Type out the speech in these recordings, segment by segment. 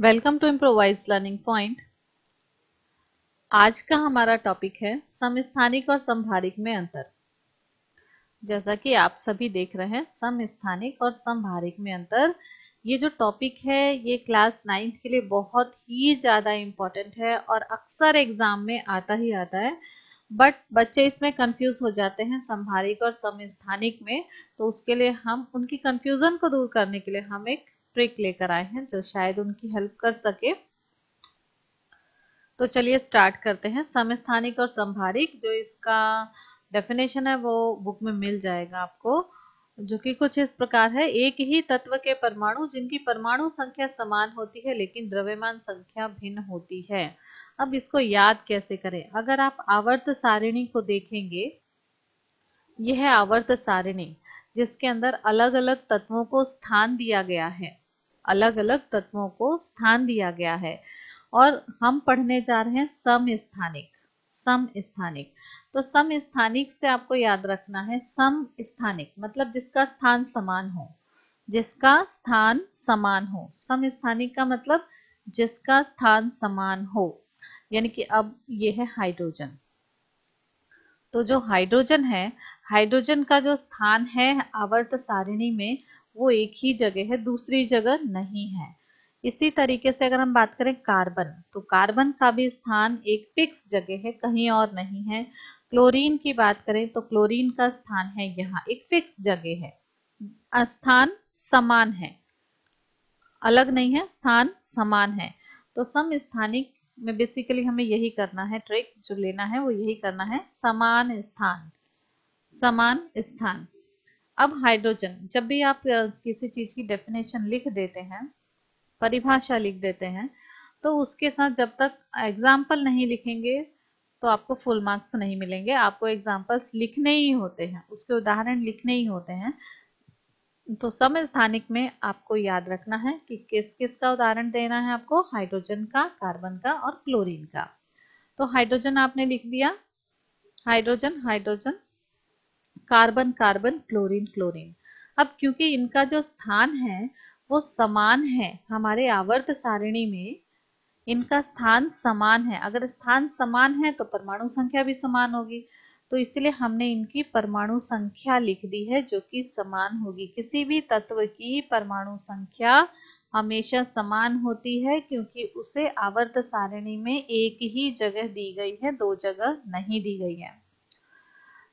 welcome to improvise learning point आज का हमारा टॉपिक है समस्थानिक और संभारिक में अंतर जैसा कि आप सभी देख रहे हैं समस्थानिक और संभारिक में अंतर ये जो टॉपिक है ये क्लास नाइन्थ के लिए बहुत ही ज़्यादा इम्पॉर्टेंट है और अक्सर एग्जाम में आता ही आता है बट बच्चे इसमें कंफ्यूज हो जाते हैं संभारिक और समस्थानिक में तो उसके लिए हम उनकी कंफ्यूजन को दूर करने के लिए हम एक ट्रिक लेकर आए हैं जो शायद उनकी हेल्प कर सके तो चलिए स्टार्ट करते हैं समस्थानिक और संभारिक जो इसका डेफिनेशन है वो बुक में मिल जाएगा आपको जो कि कुछ इस प्रकार है एक ही तत्व के परमाणु जिनकी परमाणु संख्या समान होती है लेकिन द्रव्यमान संख्या भिन्न होती है अब इसको याद कैसे करें अगर आप आवर्त सारिणी को देखेंगे यह है आवर्त सारिणी जिसके अंदर अलग अलग तत्वों को स्थान दिया गया है अलग अलग तत्वों को स्थान दिया गया है और हम पढ़ने जा रहे हैं सम स्थानिक सम स्थानिक तो सम स्थानिक से आपको याद रखना है सम स्थानिक मतलब जिसका स्थान समान हो जिसका स्थान समान हो सम स्थानिक का मतलब जिसका स्थान समान हो यानी कि अब यह है हाइड्रोजन तो जो हाइड्रोजन है हाइड्रोजन का जो स्थान है आवर्त सारिणी में वो एक ही जगह है दूसरी जगह नहीं है इसी तरीके से अगर हम बात करें कार्बन तो कार्बन का भी स्थान एक फिक्स जगह है कहीं और नहीं है क्लोरीन की बात करें तो क्लोरीन का स्थान है यहाँ एक फिक्स जगह है स्थान समान है अलग नहीं है स्थान समान है तो सम स्थानिक में बेसिकली हमें यही करना है ट्रिक जो लेना है वो यही करना है समान स्थान समान स्थान अब हाइड्रोजन जब भी आप किसी चीज की डेफिनेशन लिख देते हैं परिभाषा लिख देते हैं तो उसके साथ जब तक एग्जाम्पल नहीं लिखेंगे तो आपको फुल मार्क्स नहीं मिलेंगे आपको एग्जाम्पल्स लिखने ही होते हैं उसके उदाहरण लिखने ही होते हैं तो समय स्थानिक में आपको याद रखना है कि किस किस का उदाहरण देना है आपको हाइड्रोजन का कार्बन का और क्लोरीन का तो हाइड्रोजन आपने लिख दिया hydrogen hydrogen carbon carbon chlorine chlorine अब क्योंकि इनका जो स्थान है वो समान है हमारे आवर्त सारिणी में इनका स्थान समान है अगर स्थान समान है तो परमाणु संख्या भी समान होगी तो इसलिए हमने इनकी परमाणु संख्या लिख दी है जो कि समान होगी किसी भी तत्व की परमाणु संख्या हमेशा समान होती है क्योंकि उसे आवर्त सारिणी में एक ही जगह दी गई है दो जगह नहीं दी गई है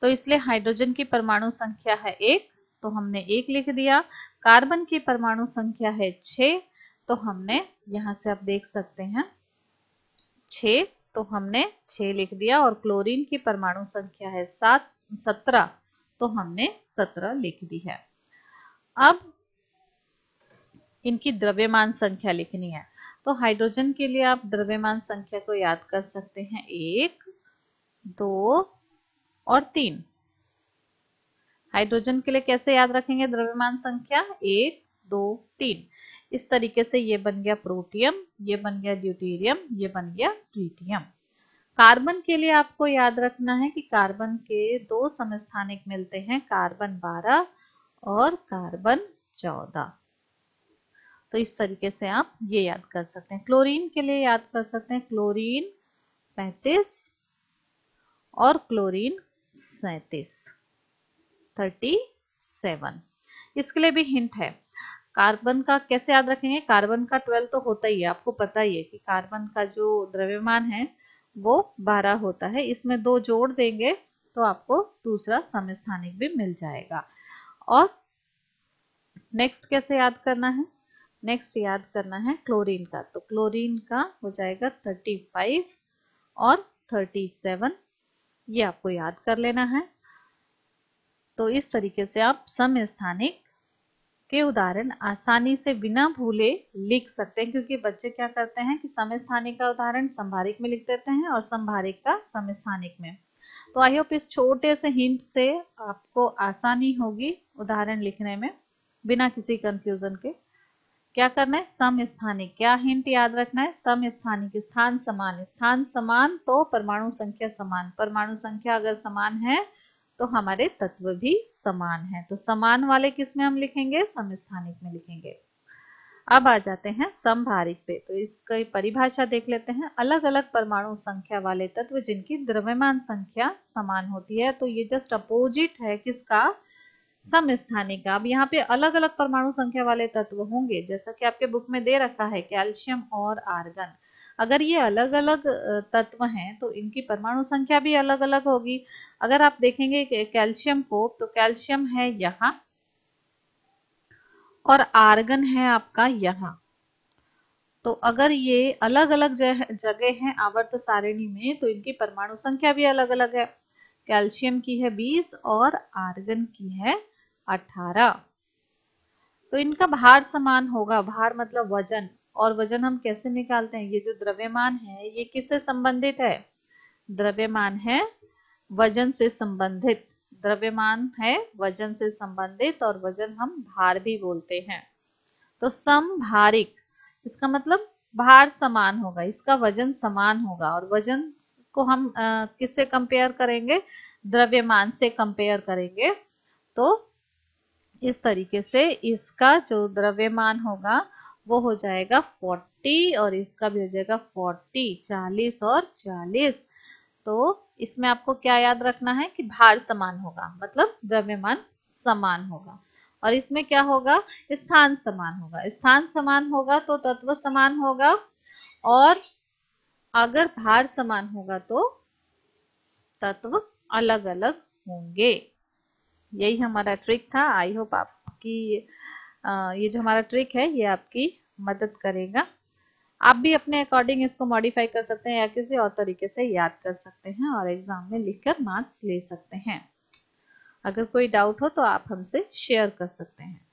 तो इसलिए हाइड्रोजन की परमाणु संख्या है एक तो हमने एक लिख दिया कार्बन की परमाणु संख्या है छ तो हमने यहां से आप देख सकते हैं छ तो हमने छ लिख दिया और क्लोरीन की परमाणु संख्या है सात सत्रह तो हमने सत्रह लिख दी है अब इनकी द्रव्यमान संख्या लिखनी है तो हाइड्रोजन के लिए आप द्रव्यमान संख्या को याद कर सकते हैं एक दो और तीन हाइड्रोजन के लिए कैसे याद रखेंगे द्रव्यमान संख्या एक दो तीन इस तरीके से ये बन गया प्रोटियम ये बन गया ड्यूटीरियम ये बन गया ट्रीटियम कार्बन के लिए आपको याद रखना है कि कार्बन के दो समस्थानिक मिलते हैं कार्बन 12 और कार्बन 14 तो इस तरीके से आप ये याद कर सकते हैं क्लोरीन के लिए याद कर सकते हैं क्लोरीन 35 और क्लोरीन सैतीस थर्टी सेवन इसके लिए भी हिंट है कार्बन का कैसे याद रखेंगे कार्बन का ट्वेल्व तो होता ही है आपको पता ही है कि कार्बन का जो द्रव्यमान है वो बारह होता है इसमें दो जोड़ देंगे तो आपको दूसरा समस्थानिक भी मिल जाएगा और नेक्स्ट कैसे याद करना है नेक्स्ट याद करना है क्लोरीन का तो क्लोरीन का हो जाएगा थर्टी फाइव और थर्टी सेवन ये आपको याद कर लेना है तो इस तरीके से आप समस्थानिक के उदाहरण आसानी से बिना भूले लिख सकते हैं क्योंकि बच्चे क्या करते हैं कि समस्थानिक का उदाहरण संभारिक में लिख देते हैं और संभारिक का समस्थानिक में तो आई होप इस छोटे से हिंट से आपको आसानी होगी उदाहरण लिखने में बिना किसी कंफ्यूजन के क्या करना है सम स्थानिक क्या हिंट याद रखना है सम स्थानिक स्थान समान स्थान समान तो परमाणु संख्या समान परमाणु संख्या अगर समान है तो हमारे तत्व भी समान है तो समान वाले किस में हम लिखेंगे सम स्थानिक में लिखेंगे अब आ जाते हैं समभारिक पे तो इसकी परिभाषा देख लेते हैं अलग अलग परमाणु संख्या वाले तत्व जिनकी द्रव्यमान संख्या समान होती है तो ये जस्ट अपोजिट है किसका समस्थानिक अब यहाँ पे अलग अलग परमाणु संख्या वाले तत्व होंगे जैसा कि आपके बुक में दे रखा है कैल्शियम और आर्गन अगर ये अलग अलग तत्व हैं तो इनकी परमाणु संख्या भी अलग अलग होगी अगर आप देखेंगे कैल्शियम को तो कैल्शियम है यहाँ और आर्गन है आपका यहाँ तो अगर ये अलग अलग जगह है आवर्त सारिणी में तो इनकी परमाणु संख्या भी अलग अलग है कैल्शियम की है 20 और आर्गन की है अठारह तो इनका भार समान होगा भार मतलब वजन और वजन हम कैसे निकालते हैं ये जो द्रव्यमान है ये किससे संबंधित है द्रव्यमान है वजन से संबंधित द्रव्यमान है वजन से संबंधित और वजन हम भार भी बोलते हैं तो समभारिक इसका मतलब भार समान होगा इसका वजन समान होगा और वजन को हम किससे कंपेयर करेंगे द्रव्यमान से कंपेयर करेंगे तो इस तरीके से इसका जो द्रव्यमान होगा वो हो जाएगा 40 और इसका भी हो जाएगा 40 40 और 40 तो इसमें आपको क्या याद रखना है कि भार समान होगा मतलब द्रव्यमान समान होगा और इसमें क्या होगा स्थान समान होगा स्थान समान होगा तो तत्व समान होगा और अगर भार समान होगा तो तत्व अलग अलग होंगे यही हमारा ट्रिक था आई होप आपकी ये जो हमारा ट्रिक है ये आपकी मदद करेगा आप भी अपने अकॉर्डिंग इसको मॉडिफाई कर सकते हैं या किसी और तरीके से याद कर सकते हैं और एग्जाम में लिखकर मार्क्स ले सकते हैं अगर कोई डाउट हो तो आप हमसे शेयर कर सकते हैं